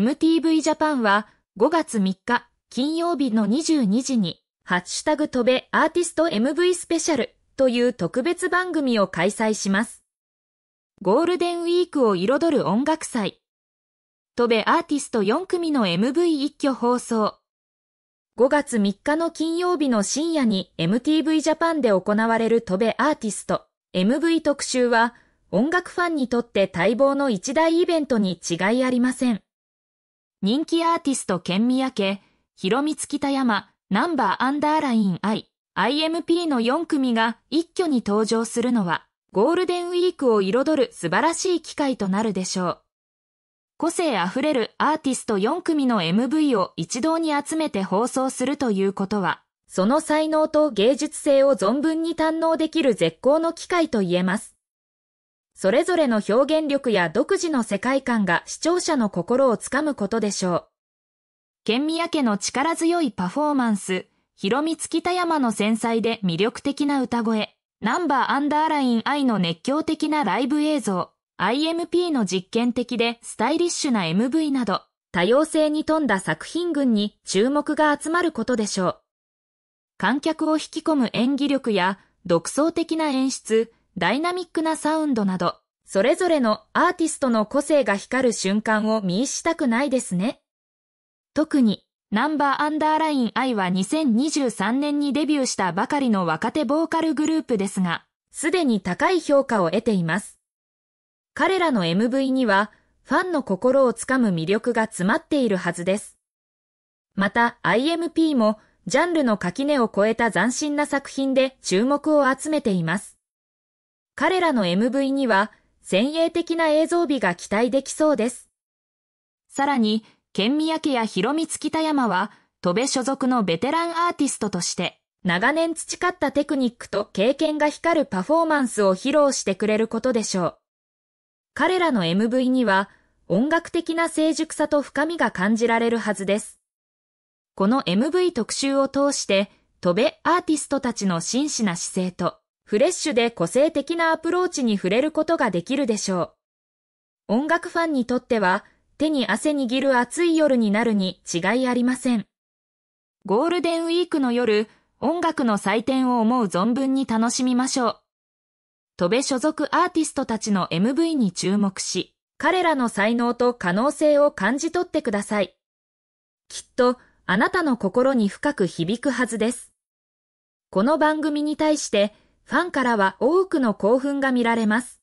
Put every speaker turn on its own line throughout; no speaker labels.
MTV ジャパンは5月3日金曜日の22時にハッシュタグ飛べアーティスト MV スペシャルという特別番組を開催します。ゴールデンウィークを彩る音楽祭。飛べアーティスト4組の MV 一挙放送。5月3日の金曜日の深夜に MTV ジャパンで行われる飛べアーティスト MV 特集は音楽ファンにとって待望の一大イベントに違いありません。人気アーティスト県三宅ひろみつ北山、ナンバーアンダーライン I、IMP の4組が一挙に登場するのは、ゴールデンウィークを彩る素晴らしい機会となるでしょう。個性あふれるアーティスト4組の MV を一堂に集めて放送するということは、その才能と芸術性を存分に堪能できる絶好の機会と言えます。それぞれの表現力や独自の世界観が視聴者の心をつかむことでしょう。県宮家の力強いパフォーマンス、ヒロミツキタやの繊細で魅力的な歌声、ナンバーアンダーライン愛の熱狂的なライブ映像、IMP の実験的でスタイリッシュな MV など、多様性に富んだ作品群に注目が集まることでしょう。観客を引き込む演技力や独創的な演出、ダイナミックなサウンドなど、それぞれのアーティストの個性が光る瞬間を見したくないですね。特に、ナンバーアンダーライン I は2023年にデビューしたばかりの若手ボーカルグループですが、すでに高い評価を得ています。彼らの MV には、ファンの心をつかむ魅力が詰まっているはずです。また、IMP も、ジャンルの垣根を越えた斬新な作品で注目を集めています。彼らの MV には先鋭的な映像美が期待できそうです。さらに、県宮家や広光北山は、戸部所属のベテランアーティストとして、長年培ったテクニックと経験が光るパフォーマンスを披露してくれることでしょう。彼らの MV には、音楽的な成熟さと深みが感じられるはずです。この MV 特集を通して、戸部アーティストたちの真摯な姿勢と、フレッシュで個性的なアプローチに触れることができるでしょう。音楽ファンにとっては、手に汗握る暑い夜になるに違いありません。ゴールデンウィークの夜、音楽の祭典を思う存分に楽しみましょう。戸部所属アーティストたちの MV に注目し、彼らの才能と可能性を感じ取ってください。きっと、あなたの心に深く響くはずです。この番組に対して、ファンからは多くの興奮が見られます。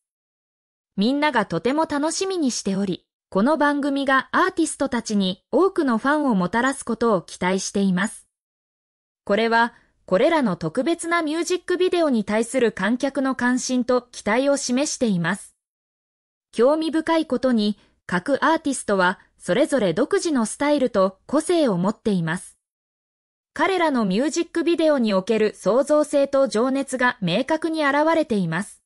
みんながとても楽しみにしており、この番組がアーティストたちに多くのファンをもたらすことを期待しています。これは、これらの特別なミュージックビデオに対する観客の関心と期待を示しています。興味深いことに、各アーティストはそれぞれ独自のスタイルと個性を持っています。彼らのミュージックビデオにおける創造性と情熱が明確に現れています。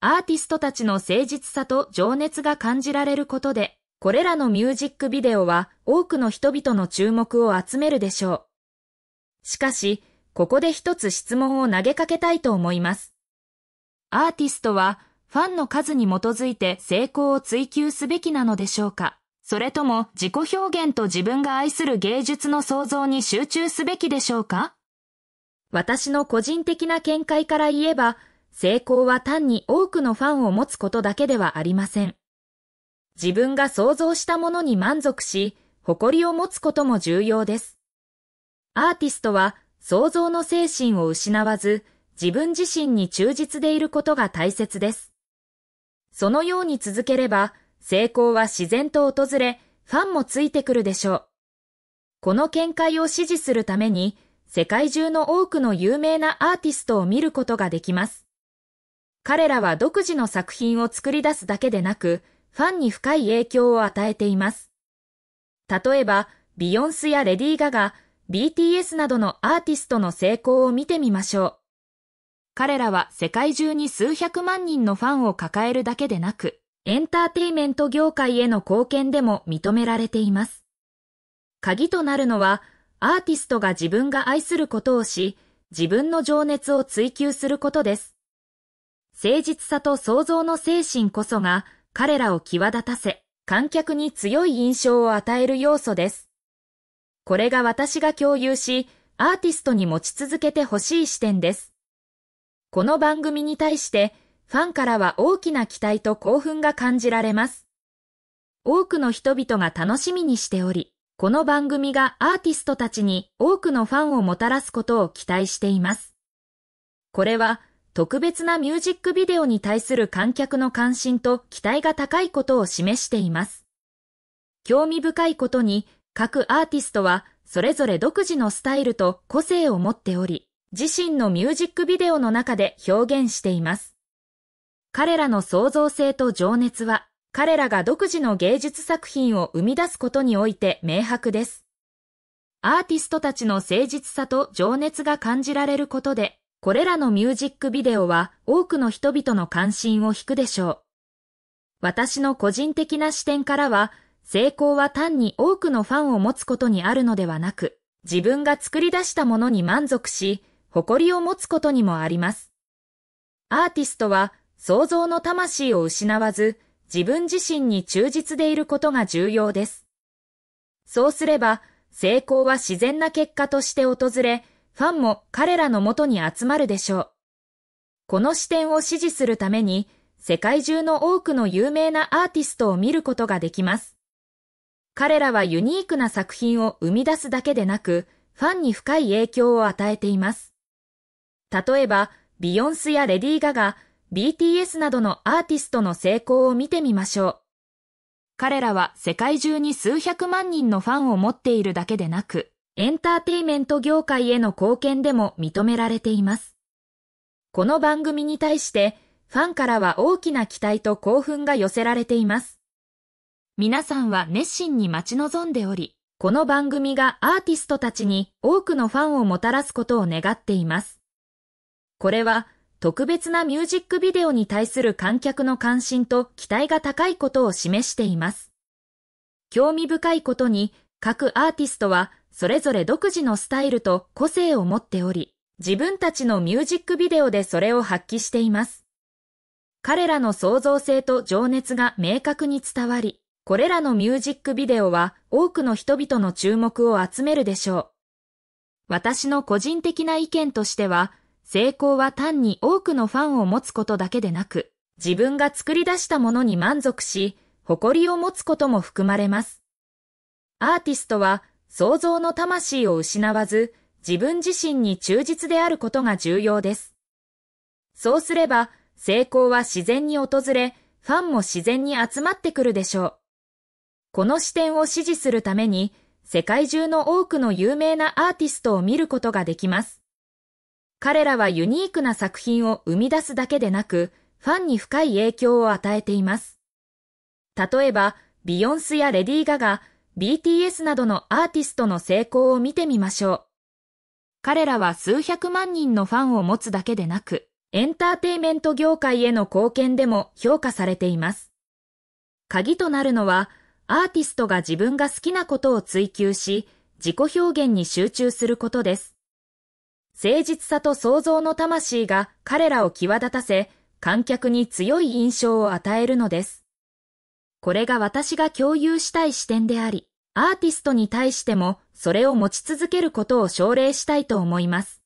アーティストたちの誠実さと情熱が感じられることで、これらのミュージックビデオは多くの人々の注目を集めるでしょう。しかし、ここで一つ質問を投げかけたいと思います。アーティストはファンの数に基づいて成功を追求すべきなのでしょうかそれとも自己表現と自分が愛する芸術の創造に集中すべきでしょうか私の個人的な見解から言えば、成功は単に多くのファンを持つことだけではありません。自分が想像したものに満足し、誇りを持つことも重要です。アーティストは創造の精神を失わず、自分自身に忠実でいることが大切です。そのように続ければ、成功は自然と訪れ、ファンもついてくるでしょう。この見解を支持するために、世界中の多くの有名なアーティストを見ることができます。彼らは独自の作品を作り出すだけでなく、ファンに深い影響を与えています。例えば、ビヨンスやレディー・ガガ、BTS などのアーティストの成功を見てみましょう。彼らは世界中に数百万人のファンを抱えるだけでなく、エンターテイメント業界への貢献でも認められています。鍵となるのは、アーティストが自分が愛することをし、自分の情熱を追求することです。誠実さと創造の精神こそが彼らを際立たせ、観客に強い印象を与える要素です。これが私が共有し、アーティストに持ち続けてほしい視点です。この番組に対して、ファンからは大きな期待と興奮が感じられます。多くの人々が楽しみにしており、この番組がアーティストたちに多くのファンをもたらすことを期待しています。これは特別なミュージックビデオに対する観客の関心と期待が高いことを示しています。興味深いことに各アーティストはそれぞれ独自のスタイルと個性を持っており、自身のミュージックビデオの中で表現しています。彼らの創造性と情熱は、彼らが独自の芸術作品を生み出すことにおいて明白です。アーティストたちの誠実さと情熱が感じられることで、これらのミュージックビデオは多くの人々の関心を引くでしょう。私の個人的な視点からは、成功は単に多くのファンを持つことにあるのではなく、自分が作り出したものに満足し、誇りを持つことにもあります。アーティストは想像の魂を失わず、自分自身に忠実でいることが重要です。そうすれば、成功は自然な結果として訪れ、ファンも彼らのもとに集まるでしょう。この視点を支持するために、世界中の多くの有名なアーティストを見ることができます。彼らはユニークな作品を生み出すだけでなく、ファンに深い影響を与えています。例えば、ビヨンスやレディー・ガガ、BTS などのアーティストの成功を見てみましょう。彼らは世界中に数百万人のファンを持っているだけでなく、エンターテイメント業界への貢献でも認められています。この番組に対して、ファンからは大きな期待と興奮が寄せられています。皆さんは熱心に待ち望んでおり、この番組がアーティストたちに多くのファンをもたらすことを願っています。これは特別なミュージックビデオに対する観客の関心と期待が高いことを示しています。興味深いことに、各アーティストはそれぞれ独自のスタイルと個性を持っており、自分たちのミュージックビデオでそれを発揮しています。彼らの創造性と情熱が明確に伝わり、これらのミュージックビデオは多くの人々の注目を集めるでしょう。私の個人的な意見としては、成功は単に多くのファンを持つことだけでなく、自分が作り出したものに満足し、誇りを持つことも含まれます。アーティストは創造の魂を失わず、自分自身に忠実であることが重要です。そうすれば、成功は自然に訪れ、ファンも自然に集まってくるでしょう。この視点を支持するために、世界中の多くの有名なアーティストを見ることができます。彼らはユニークな作品を生み出すだけでなく、ファンに深い影響を与えています。例えば、ビヨンスやレディー・ガガ、BTS などのアーティストの成功を見てみましょう。彼らは数百万人のファンを持つだけでなく、エンターテイメント業界への貢献でも評価されています。鍵となるのは、アーティストが自分が好きなことを追求し、自己表現に集中することです。誠実さと創造の魂が彼らを際立たせ、観客に強い印象を与えるのです。これが私が共有したい視点であり、アーティストに対してもそれを持ち続けることを奨励したいと思います。